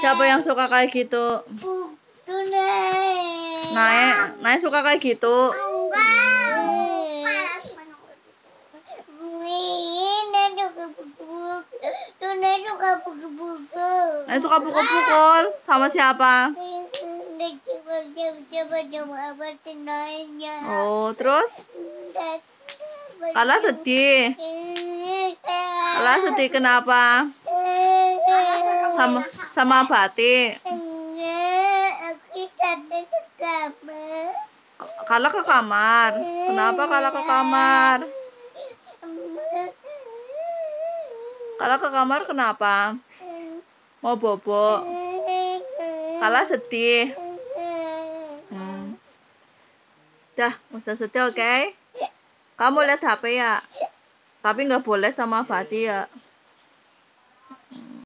Siapa yang suka kayak gitu? Naik, naik suka kayak gitu. Naik suka pukul-pukul sama siapa? Oh, terus? Karena sedih. Lah sedih kenapa? Sama sama batik. Kala ke kamar. Kenapa kala ke kamar? Kala ke kamar kenapa? Mau bobo. Kala sedih. Hmm. Dah, usah sedih, oke? Kamu lihat HP ya? tapi nggak boleh sama ya